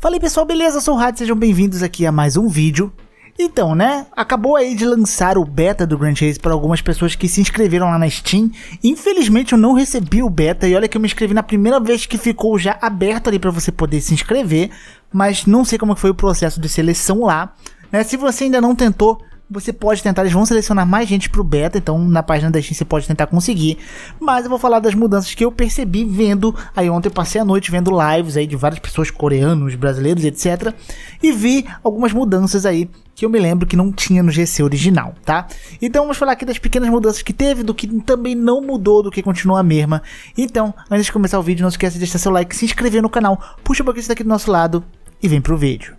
Falei pessoal, beleza? Sou o Hadi, sejam bem-vindos aqui a mais um vídeo. Então, né? Acabou aí de lançar o beta do Grand Chase para algumas pessoas que se inscreveram lá na Steam. Infelizmente eu não recebi o beta e olha que eu me inscrevi na primeira vez que ficou já aberto ali para você poder se inscrever, mas não sei como é foi o processo de seleção lá. Né? Se você ainda não tentou, você pode tentar, eles vão selecionar mais gente pro beta, então na página da Steam você pode tentar conseguir. Mas eu vou falar das mudanças que eu percebi vendo. Aí ontem eu passei a noite vendo lives aí de várias pessoas coreanos, brasileiros, etc. E vi algumas mudanças aí que eu me lembro que não tinha no GC original, tá? Então vamos falar aqui das pequenas mudanças que teve, do que também não mudou, do que continua a mesma. Então, antes de começar o vídeo, não esqueça de deixar seu like, se inscrever no canal, puxa o um pouquinho daqui do nosso lado e vem pro vídeo.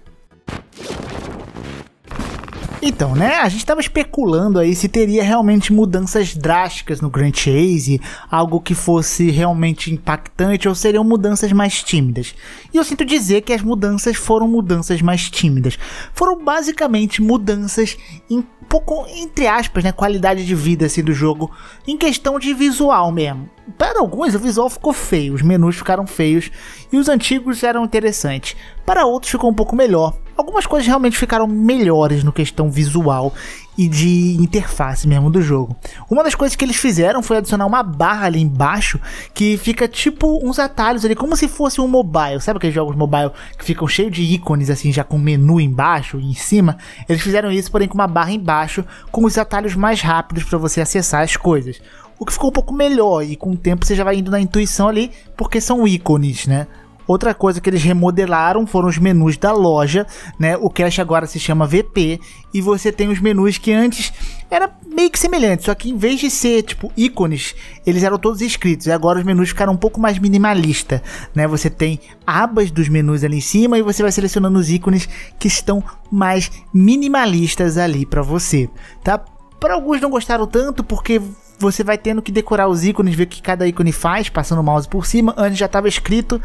Então, né, a gente estava especulando aí se teria realmente mudanças drásticas no Grand Chase, algo que fosse realmente impactante ou seriam mudanças mais tímidas. E eu sinto dizer que as mudanças foram mudanças mais tímidas. Foram basicamente mudanças em pouco, entre aspas, né, qualidade de vida assim do jogo, em questão de visual mesmo. Para alguns o visual ficou feio, os menus ficaram feios e os antigos eram interessantes. Para outros ficou um pouco melhor algumas coisas realmente ficaram melhores no questão visual e de interface mesmo do jogo. Uma das coisas que eles fizeram foi adicionar uma barra ali embaixo que fica tipo uns atalhos ali, como se fosse um mobile. Sabe aqueles jogos mobile que ficam cheios de ícones assim, já com menu embaixo e em cima? Eles fizeram isso, porém com uma barra embaixo, com os atalhos mais rápidos para você acessar as coisas. O que ficou um pouco melhor e com o tempo você já vai indo na intuição ali, porque são ícones, né? Outra coisa que eles remodelaram foram os menus da loja, né? O Cash agora se chama VP e você tem os menus que antes era meio que semelhante, só que em vez de ser tipo ícones, eles eram todos escritos. E agora os menus ficaram um pouco mais minimalista, né? Você tem abas dos menus ali em cima e você vai selecionando os ícones que estão mais minimalistas ali para você, tá? Para alguns não gostaram tanto porque você vai tendo que decorar os ícones, ver o que cada ícone faz, passando o mouse por cima. Antes já estava escrito,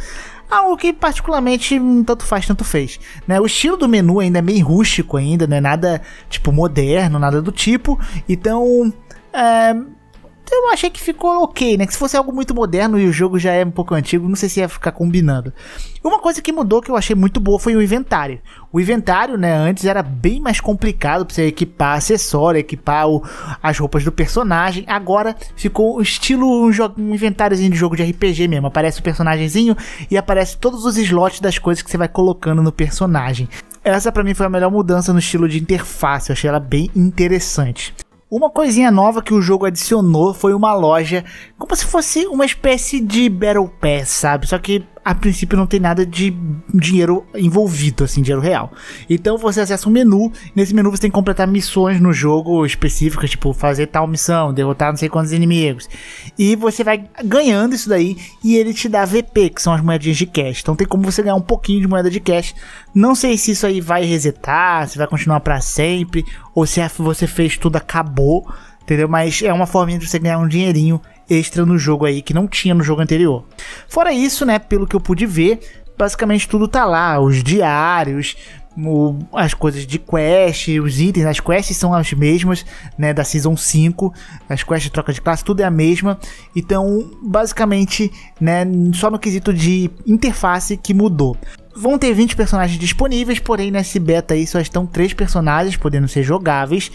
algo que particularmente tanto faz, tanto fez. Né? O estilo do menu ainda é meio rústico ainda, né? nada tipo moderno, nada do tipo. Então, é, eu achei que ficou ok, né? Que se fosse algo muito moderno e o jogo já é um pouco antigo, não sei se ia ficar combinando. Uma coisa que mudou que eu achei muito boa foi o inventário. O inventário, né, antes era bem mais complicado pra você equipar acessório, equipar o, as roupas do personagem. Agora ficou estilo um, um inventáriozinho de jogo de RPG mesmo. Aparece o personagemzinho e aparece todos os slots das coisas que você vai colocando no personagem. Essa para mim foi a melhor mudança no estilo de interface, eu achei ela bem interessante. Uma coisinha nova que o jogo adicionou foi uma loja, como se fosse uma espécie de Battle Pass, sabe? Só que a princípio não tem nada de dinheiro envolvido, assim, dinheiro real. Então você acessa um menu, nesse menu você tem que completar missões no jogo específicas, tipo fazer tal missão, derrotar não sei quantos inimigos. E você vai ganhando isso daí e ele te dá VP, que são as moedinhas de cash. Então tem como você ganhar um pouquinho de moeda de cash. Não sei se isso aí vai resetar, se vai continuar para sempre, ou se você fez tudo acabou, entendeu? Mas é uma forma de você ganhar um dinheirinho extra no jogo aí que não tinha no jogo anterior. Fora isso, né, pelo que eu pude ver, basicamente tudo tá lá, os diários, o, as coisas de quest, os itens, as quests são as mesmas, né, da Season 5, as quests de troca de classe, tudo é a mesma, então, basicamente, né, só no quesito de interface que mudou. Vão ter 20 personagens disponíveis, porém nesse beta aí só estão 3 personagens podendo ser jogáveis,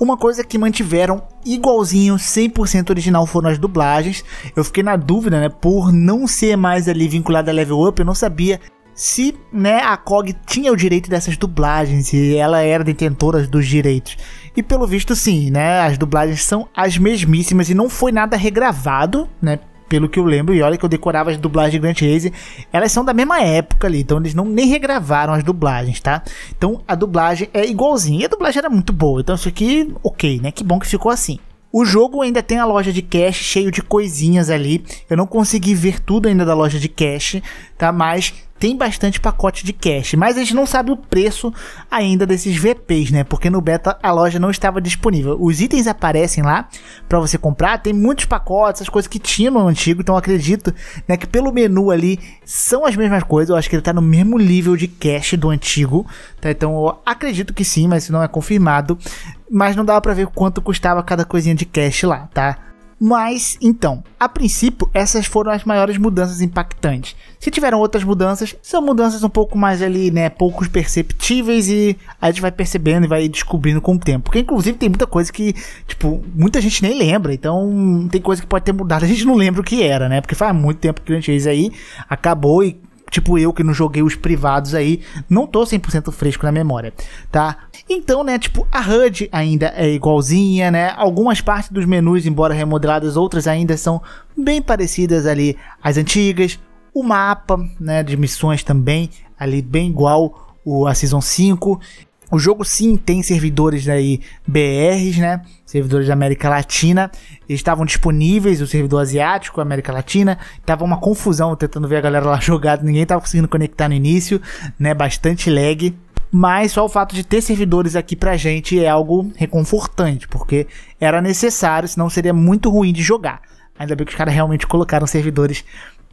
uma coisa que mantiveram igualzinho, 100% original, foram as dublagens. Eu fiquei na dúvida, né? Por não ser mais ali vinculada a Level Up, eu não sabia se né, a COG tinha o direito dessas dublagens e ela era detentora dos direitos. E pelo visto sim, né, as dublagens são as mesmíssimas e não foi nada regravado, né, pelo que eu lembro, e olha que eu decorava as dublagens de Grand Chase, elas são da mesma época ali, então eles não nem regravaram as dublagens, tá? Então a dublagem é igualzinha, e a dublagem era muito boa, então isso aqui, ok, né? Que bom que ficou assim. O jogo ainda tem a loja de cash cheio de coisinhas ali. Eu não consegui ver tudo ainda da loja de cash, tá? Mas tem bastante pacote de cash, mas a gente não sabe o preço ainda desses VPs, né? Porque no beta a loja não estava disponível. Os itens aparecem lá para você comprar, tem muitos pacotes, as coisas que tinha no antigo, então acredito, né, que pelo menu ali são as mesmas coisas. Eu acho que ele tá no mesmo nível de cash do antigo, tá? Então acredito que sim, mas não é confirmado, mas não dava para ver quanto custava cada coisinha de cash lá, tá? Mas então, a princípio, essas foram as maiores mudanças impactantes. Se tiveram outras mudanças, são mudanças um pouco mais ali, né, poucos perceptíveis e a gente vai percebendo e vai descobrindo com o tempo. Porque inclusive tem muita coisa que, tipo, muita gente nem lembra, então tem coisa que pode ter mudado, a gente não lembra o que era, né? Porque faz muito tempo que o Grand Chase aí acabou e tipo eu que não joguei os privados aí, não tô 100% fresco na memória, tá? Então, né, tipo, a HUD ainda é igualzinha, né? Algumas partes dos menus, embora remodeladas, outras ainda são bem parecidas ali às antigas. O mapa, né, de missões também ali bem igual o a Season 5. O jogo sim tem servidores aí BRs, né? Servidores da América Latina. Eles estavam disponíveis, o servidor asiático, América Latina. Tava uma confusão tentando ver a galera lá jogada, ninguém tava conseguindo conectar no início, né? Bastante lag. Mas só o fato de ter servidores aqui pra gente é algo reconfortante, porque era necessário, senão seria muito ruim de jogar. Ainda bem que os caras realmente colocaram servidores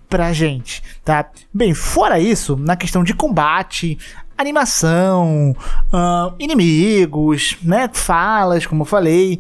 pra gente, tá? Bem, fora isso, na questão de combate, animação, uh, inimigos, né, falas, como eu falei,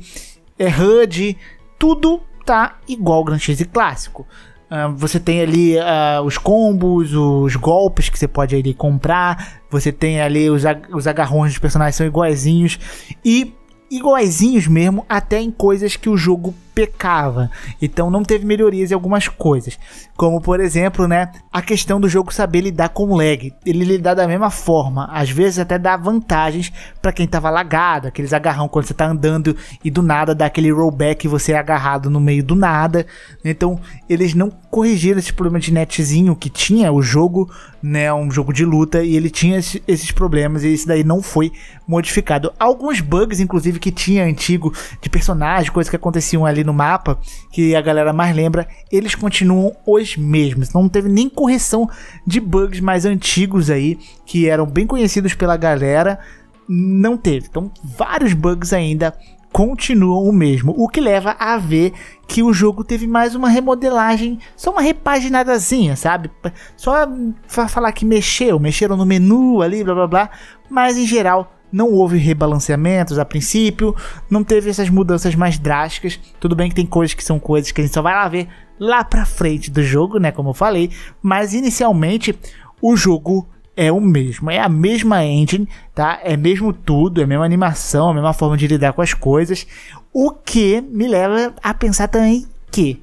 é, HUD, tudo tá igual Grand Chase clássico. Uh, você tem ali uh, os combos, os golpes que você pode ali comprar, você tem ali os, ag os agarrões dos personagens são iguaizinhos e iguaizinhos mesmo até em coisas que o jogo pecava. Então não teve melhorias em algumas coisas. Como, por exemplo, né, a questão do jogo saber lidar com lag. Ele lidar da mesma forma. Às vezes até dá vantagens para quem tava lagado, aqueles agarrão quando você tá andando e do nada dá aquele rollback e você é agarrado no meio do nada. Então eles não corrigiram esse problema de netzinho que tinha o jogo, né, é um jogo de luta e ele tinha esses problemas e isso daí não foi modificado. Alguns bugs inclusive que tinha antigo de personagem, coisas que aconteciam ali no mapa, que a galera mais lembra, eles continuam os mesmos. Não teve nem correção de bugs mais antigos aí, que eram bem conhecidos pela galera, não teve. Então, vários bugs ainda continuam o mesmo, o que leva a ver que o jogo teve mais uma remodelagem, só uma repaginadazinha, sabe? Só falar que mexeu, mexeram no menu ali, blá blá blá, mas em geral não houve rebalanceamentos a princípio, não teve essas mudanças mais drásticas. Tudo bem que tem coisas que são coisas que a gente só vai lá ver lá pra frente do jogo, né? Como eu falei, mas inicialmente o jogo é o mesmo, é a mesma engine, tá? É mesmo tudo, é a mesma animação, a mesma forma de lidar com as coisas. O que me leva a pensar também que,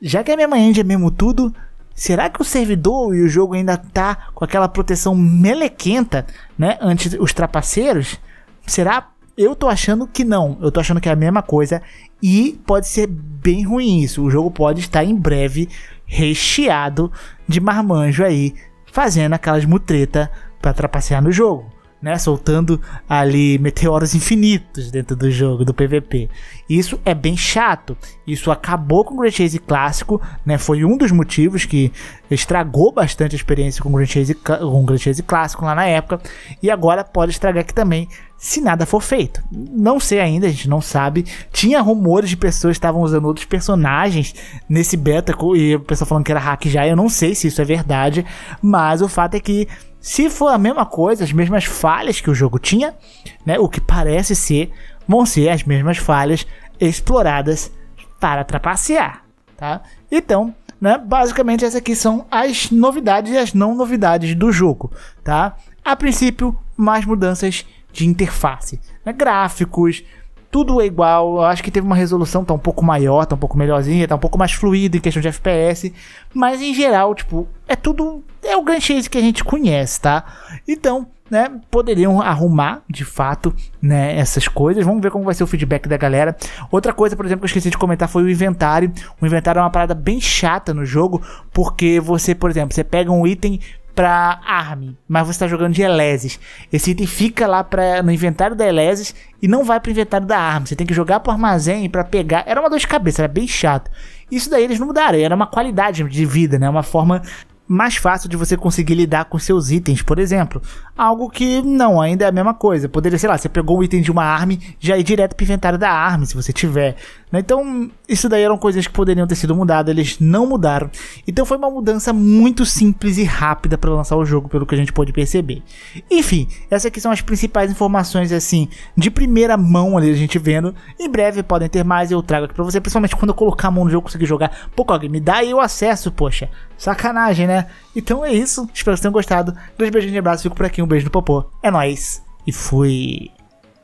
já que é a mesma engine, é mesmo tudo, Será que o servidor e o jogo ainda tá com aquela proteção melequenta, né, ante os trapaceiros? Será? Eu tô achando que não. Eu tô achando que é a mesma coisa e pode ser bem ruim isso. O jogo pode estar em breve recheado de marmanjo aí fazendo aquelas mutretas para trapacear no jogo né? Soltando ali meteoros infinitos dentro do jogo, do PVP. Isso é bem chato. Isso acabou com o Grand Chase clássico, né? Foi um dos motivos que estragou bastante a experiência com o Grand Chase, com o Grand Chase clássico lá na época. E agora pode estragar aqui também, se nada for feito. Não sei ainda, a gente não sabe. Tinha rumores de pessoas que estavam usando outros personagens nesse beta e o pessoal falando que era hack já. Eu não sei se isso é verdade, mas o fato é que se for a mesma coisa, as mesmas falhas que o jogo tinha, né, o que parece ser, vão ser as mesmas falhas exploradas para trapacear, tá? Então, né, basicamente essas aqui são as novidades e as não novidades do jogo, tá? A princípio, mais mudanças de interface, né, gráficos, tudo é igual. Eu acho que teve uma resolução tá um pouco maior, tá um pouco melhorzinha, tá um pouco mais fluido em questão de FPS, mas em geral, tipo, é tudo é o Grand Chase que a gente conhece, tá? Então, né, poderiam arrumar de fato, né, essas coisas. Vamos ver como vai ser o feedback da galera. Outra coisa, por exemplo, que eu esqueci de comentar foi o inventário. O inventário é uma parada bem chata no jogo, porque você, por exemplo, você pega um item pra arma, mas você está jogando de Elesis. Esse item fica lá pra, no inventário da Elesis e não vai pro inventário da arma. Você tem que jogar pro armazém para pegar. Era uma dor de cabeça, era bem chato. Isso daí eles não mudaram, era uma qualidade de vida, né? Uma forma mais fácil de você conseguir lidar com seus itens, por exemplo. Algo que não ainda é a mesma coisa. Poderia, sei lá, você pegou um item de uma arma, já ir direto pro inventário da arma, se você tiver. Né? Então, isso daí eram coisas que poderiam ter sido mudadas, eles não mudaram. Então foi uma mudança muito simples e rápida para lançar o jogo, pelo que a gente pôde perceber. Enfim, essas aqui são as principais informações, assim, de primeira mão ali a gente vendo. Em breve podem ter mais, eu trago aqui pra você, principalmente quando eu colocar a mão no jogo, conseguir jogar. Pô, Kog, me dá aí o acesso, poxa. Sacanagem, né? Então é isso. Espero que tenham gostado. Dois beijinhos de abraço. Fico por aqui. Um beijo no popô. É nóis. E fui.